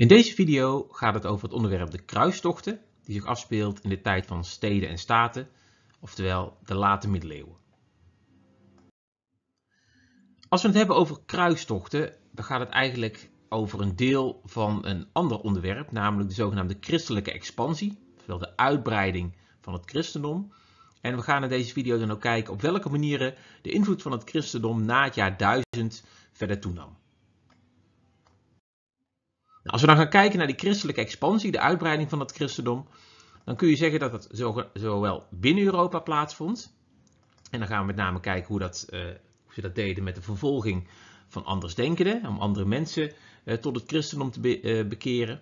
In deze video gaat het over het onderwerp de kruistochten, die zich afspeelt in de tijd van steden en staten, oftewel de late middeleeuwen. Als we het hebben over kruistochten, dan gaat het eigenlijk over een deel van een ander onderwerp, namelijk de zogenaamde christelijke expansie, oftewel de uitbreiding van het christendom. En we gaan in deze video dan ook kijken op welke manieren de invloed van het christendom na het jaar 1000 verder toenam. Nou, als we dan gaan kijken naar die christelijke expansie, de uitbreiding van het christendom, dan kun je zeggen dat dat zowel binnen Europa plaatsvond, en dan gaan we met name kijken hoe, dat, eh, hoe ze dat deden met de vervolging van andersdenkenden, om andere mensen eh, tot het christendom te eh, bekeren,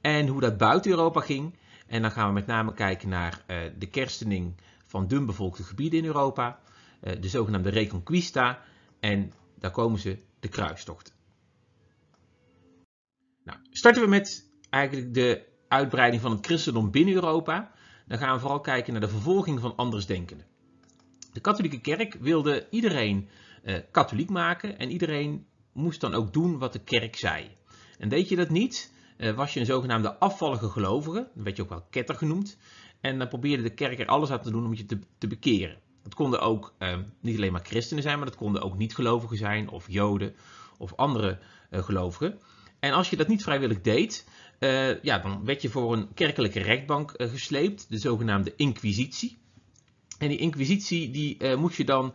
en hoe dat buiten Europa ging. En dan gaan we met name kijken naar de kerstening van dunbevolkte gebieden in Europa, de zogenaamde Reconquista, en daar komen ze, de kruistochten. Starten we met eigenlijk de uitbreiding van het christendom binnen Europa. Dan gaan we vooral kijken naar de vervolging van andersdenkenden. De katholieke kerk wilde iedereen eh, katholiek maken en iedereen moest dan ook doen wat de kerk zei. En deed je dat niet, eh, was je een zogenaamde afvallige gelovige, dan werd je ook wel ketter genoemd. En dan probeerde de kerk er alles aan te doen om je te, te bekeren. Dat konden ook ehm, niet alleen maar christenen zijn, maar dat konden ook niet-gelovigen zijn of joden of andere eh, gelovigen. En als je dat niet vrijwillig deed, eh, ja, dan werd je voor een kerkelijke rechtbank eh, gesleept, de zogenaamde inquisitie. En die inquisitie die, eh, moest je dan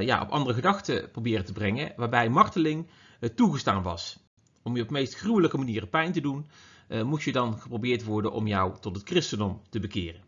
ja, op andere gedachten proberen te brengen, waarbij marteling toegestaan was. Om je op de meest gruwelijke manieren pijn te doen, moest je dan geprobeerd worden om jou tot het christendom te bekeren.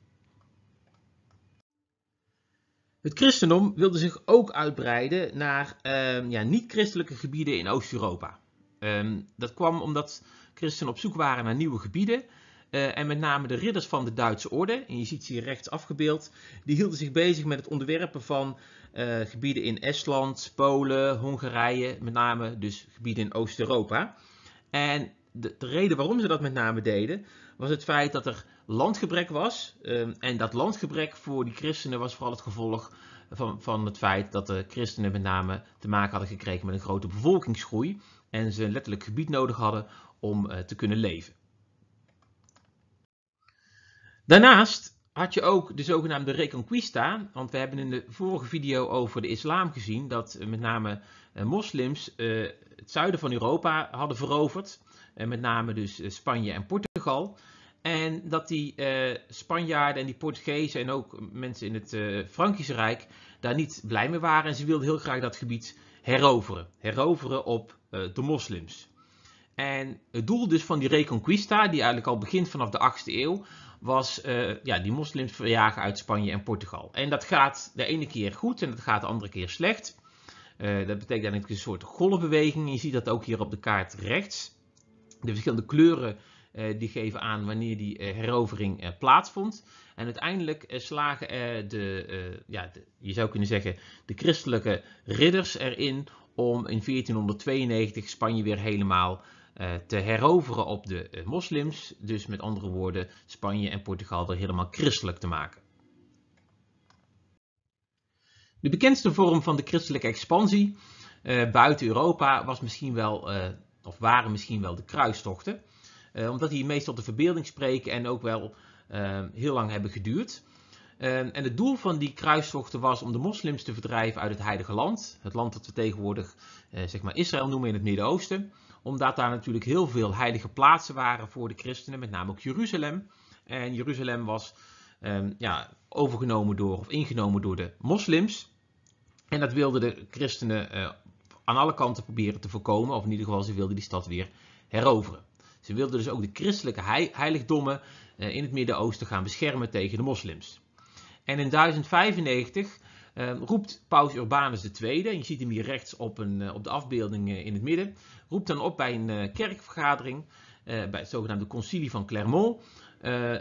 Het christendom wilde zich ook uitbreiden naar ehm, ja, niet-christelijke gebieden in Oost-Europa. Ehm, dat kwam omdat christenen op zoek waren naar nieuwe gebieden. Eh, en met name de ridders van de Duitse orde, en je ziet ze hier rechts afgebeeld, die hielden zich bezig met het onderwerpen van eh, gebieden in Estland, Polen, Hongarije, met name dus gebieden in Oost-Europa. En de, de, reden waarom ze dat met name deden, was het feit dat er landgebrek was. Ehm, en dat landgebrek voor die christenen was vooral het gevolg van, van het feit dat de christenen met name te maken hadden gekregen met een grote bevolkingsgroei en ze een letterlijk gebied nodig hadden om eh, te kunnen leven. Daarnaast had je ook de zogenaamde Reconquista, want we hebben in de vorige video over de islam gezien dat eh, met name eh, moslims het zuiden van Europa hadden veroverd, en met name dus Spanje en Portugal. En dat die eh, Spanjaarden en die Portugezen en ook mensen in het eh, Frankische Rijk daar niet blij mee waren. En ze wilden heel graag dat gebied heroveren. Heroveren op eh, de moslims. En het doel dus van die Reconquista, die eigenlijk al begint vanaf de 8e eeuw, was ja, die moslims verjagen uit Spanje en Portugal. En dat gaat de ene keer goed en dat gaat de andere keer slecht. dat betekent eigenlijk een soort golfbeweging. Je ziet dat ook hier op de kaart rechts. De verschillende kleuren eh, die geven aan wanneer die eh, herovering eh, plaatsvond. En uiteindelijk slagen de, ja, je zou kunnen zeggen, de christelijke ridders erin om in 1492 Spanje weer helemaal te heroveren op de moslims. Dus met andere woorden, Spanje en Portugal weer helemaal christelijk te maken. De bekendste vorm van de christelijke expansie buiten Europa was misschien wel, of waren misschien wel de kruistochten. Eh, omdat die meestal de verbeelding spreken en ook wel eh, heel lang hebben geduurd. Eh, en het doel van die kruistochten was om de moslims te verdrijven uit het heilige land. Het land dat we tegenwoordig zeg maar Israël noemen in het Midden-Oosten. Omdat daar natuurlijk heel veel heilige plaatsen waren voor de christenen, met name ook Jeruzalem. En Jeruzalem was ehm, ja, overgenomen door of ingenomen door de moslims. En dat wilden de christenen aan alle kanten proberen te voorkomen. Of in ieder geval, ze wilden die stad weer heroveren. Ze wilden dus ook de christelijke heiligdommen eh, in het Midden-Oosten gaan beschermen tegen de moslims. En in 1095 ehm, roept paus Urbanus II, en je ziet hem hier rechts op, een, eh, op de afbeelding eh, in het midden, roept dan op bij een kerkvergadering, bij het zogenaamde concilie van Clermont,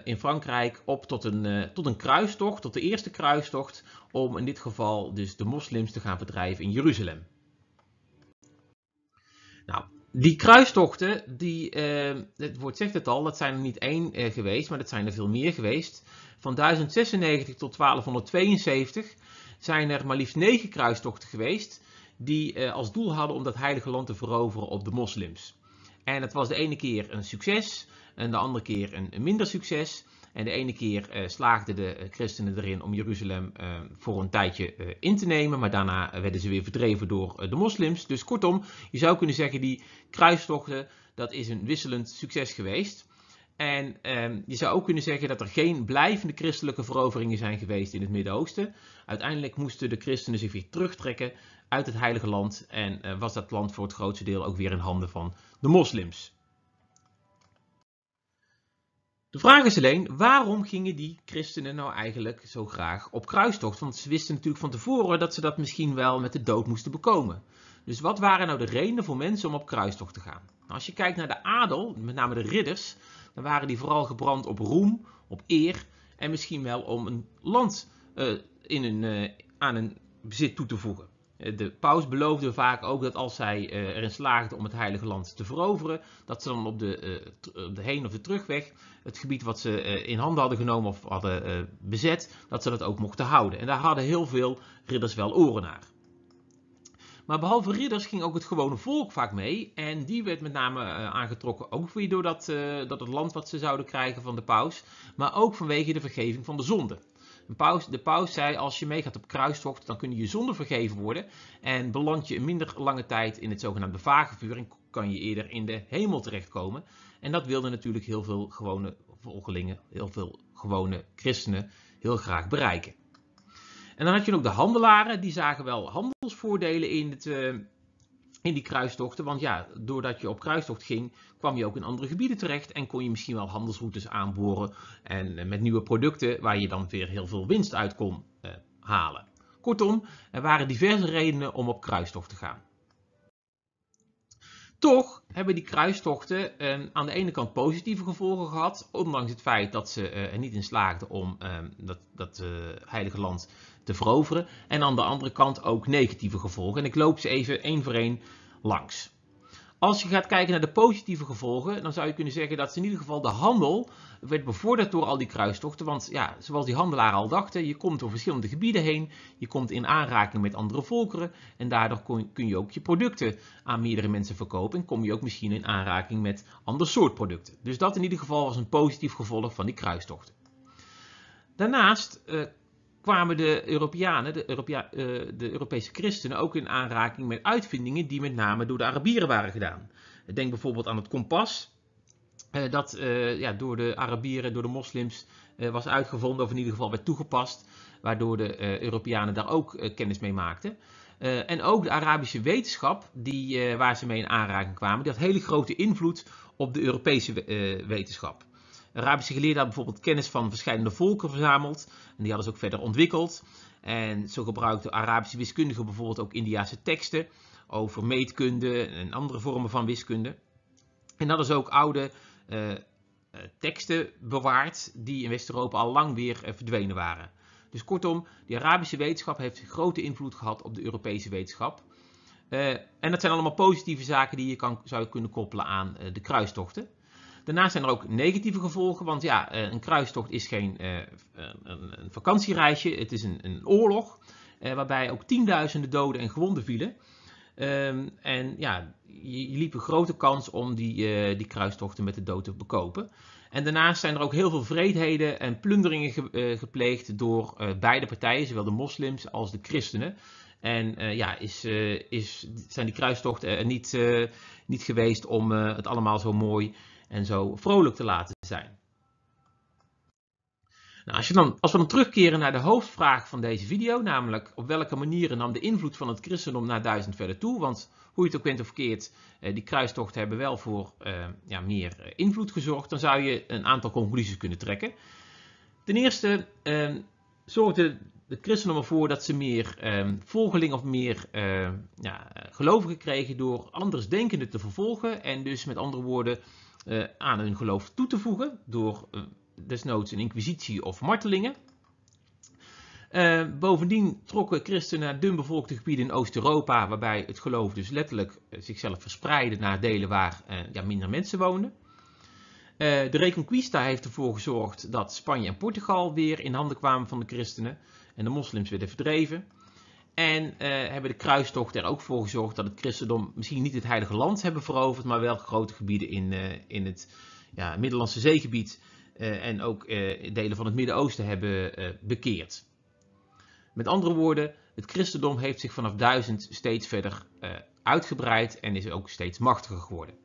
in Frankrijk op tot een, tot een kruistocht, tot de eerste kruistocht, om in dit geval dus de moslims te gaan verdrijven in Jeruzalem. Die kruistochten, die, ehm, het woord zegt het al, dat zijn er niet één eh, geweest, maar dat zijn er veel meer geweest. Van 1096 tot 1272 zijn er maar liefst negen kruistochten geweest, die eh, als doel hadden om dat heilige land te veroveren op de moslims. En dat was de ene keer een succes en de andere keer een minder succes. En de ene keer eh, slaagden de eh, christenen erin om Jeruzalem eh, voor een tijdje in te nemen, maar daarna werden ze weer verdreven door de moslims. Dus kortom, je zou kunnen zeggen die kruistochten, dat is een wisselend succes geweest. En ehm, je zou ook kunnen zeggen dat er geen blijvende christelijke veroveringen zijn geweest in het Midden-Oosten. Uiteindelijk moesten de christenen zich weer terugtrekken uit het Heilige Land en was dat land voor het grootste deel ook weer in handen van de moslims. De vraag is alleen, waarom gingen die christenen nou eigenlijk zo graag op kruistocht? Want ze wisten natuurlijk van tevoren dat ze dat misschien wel met de dood moesten bekomen. Dus wat waren nou de redenen voor mensen om op kruistocht te gaan? Nou, als je kijkt naar de adel, met name de ridders, dan waren die vooral gebrand op roem, op eer en misschien wel om een land eh, in een, eh, aan een bezit toe te voegen. Eh, de paus beloofde vaak ook dat als zij eh, erin slaagden om het Heilige Land te veroveren, dat ze dan op de, eh, heen- of de terugweg het gebied wat ze in handen hadden genomen of hadden bezet, dat ze dat ook mochten houden. En daar hadden heel veel ridders wel oren naar. Maar behalve ridders ging ook het gewone volk vaak mee. En die werd met name aangetrokken ook weer door dat, dat het land wat ze zouden krijgen van de paus, maar ook vanwege de vergeving van de zonden paus, de paus zei, als je meegaat op kruistocht, dan kun je zonder vergeven worden. En beland je een minder lange tijd in het zogenaamde vagevuur en kan je eerder in de hemel terechtkomen. En dat wilden natuurlijk heel veel gewone volgelingen, heel veel gewone christenen heel graag bereiken. En dan had je ook de handelaren, die zagen wel handelsvoordelen in het, eh, in die kruistochten. Want ja, doordat je op kruistocht ging, kwam je ook in andere gebieden terecht en kon je misschien wel handelsroutes aanboren en eh, met nieuwe producten waar je dan weer heel veel winst uit kon eh, halen. Kortom, er waren diverse redenen om op kruistocht te gaan. Toch hebben die kruistochten eh, aan de ene kant positieve gevolgen gehad, ondanks het feit dat ze eh, er niet in slaagden om eh, dat, dat heilige land te veroveren. En aan de andere kant ook negatieve gevolgen. En ik loop ze even één voor één langs. Als je gaat kijken naar de positieve gevolgen, dan zou je kunnen zeggen dat ze in ieder geval de handel werd bevorderd door al die kruistochten. Want ja, zoals die handelaren al dachten, je komt door verschillende gebieden heen, je komt in aanraking met andere volkeren en daardoor kun je ook je producten aan meerdere mensen verkopen en kom je ook misschien in aanraking met ander soort producten. Dus dat in ieder geval was een positief gevolg van die kruistochten. Daarnaast eh, kwamen de Europeanen, de, eh, de, Europese christenen, ook in aanraking met uitvindingen die met name door de Arabieren waren gedaan. Denk bijvoorbeeld aan het kompas, eh, dat eh, ja, door de Arabieren, door de moslims was uitgevonden, of in ieder geval werd toegepast, waardoor de Europeanen daar ook kennis mee maakten. en ook de Arabische wetenschap, die, waar ze mee in aanraking kwamen, die had hele grote invloed op de Europese wetenschap. Arabische geleerden hadden bijvoorbeeld kennis van verschillende volken verzameld. En die hadden ze ook verder ontwikkeld. En zo gebruikten Arabische wiskundigen bijvoorbeeld ook Indiase teksten over meetkunde en andere vormen van wiskunde. En hadden ze ook oude eh, eh, teksten bewaard die in West-Europa al lang weer eh, verdwenen waren. Dus kortom, de Arabische wetenschap heeft grote invloed gehad op de Europese wetenschap. en dat zijn allemaal positieve zaken die je kan, zou kunnen koppelen aan de kruistochten. Daarnaast zijn er ook negatieve gevolgen, want ja, eh, een kruistocht is geen eh, eh, een vakantiereisje, het is een, een oorlog, waarbij ook tienduizenden doden en gewonden vielen. Ehm, en ja, je, liep een grote kans om die, die kruistochten met de dood te bekopen. En daarnaast zijn er ook heel veel vreedheden en plunderingen gepleegd door beide partijen, zowel de moslims als de christenen. En ja, is, is, zijn die kruistochten niet, niet geweest om het allemaal zo mooi en zo vrolijk te laten zijn. Nou, als, je dan, als we dan terugkeren naar de hoofdvraag van deze video, namelijk op welke manieren nam de invloed van het christendom naar duizend verder toe? Want hoe je het ook bent of verkeerd, eh, die kruistochten hebben wel voor eh, ja, meer eh, invloed gezorgd. Dan zou je een aantal conclusies kunnen trekken. Ten eerste uh, zorgde het christendom ervoor dat ze meer uh, ehm, volgelingen of meer ja, gelovigen kregen door anders denkende te vervolgen. En dus met andere woorden eh, aan hun geloof toe te voegen door eh, desnoods een inquisitie of martelingen. Eh, bovendien trokken christenen naar dunbevolkte gebieden in Oost-Europa, waarbij het geloof dus letterlijk zichzelf verspreidde naar delen waar ja, minder mensen woonden. de Reconquista heeft ervoor gezorgd dat Spanje en Portugal weer in handen kwamen van de christenen en de moslims werden verdreven. En eh, hebben de kruistochten er ook voor gezorgd dat het christendom misschien niet het heilige land hebben veroverd, maar wel grote gebieden in, eh, in het ja, Middellandse zeegebied eh, en ook delen van het Midden-Oosten hebben bekeerd. Met andere woorden, het christendom heeft zich vanaf 1000 steeds verder uitgebreid en is ook steeds machtiger geworden.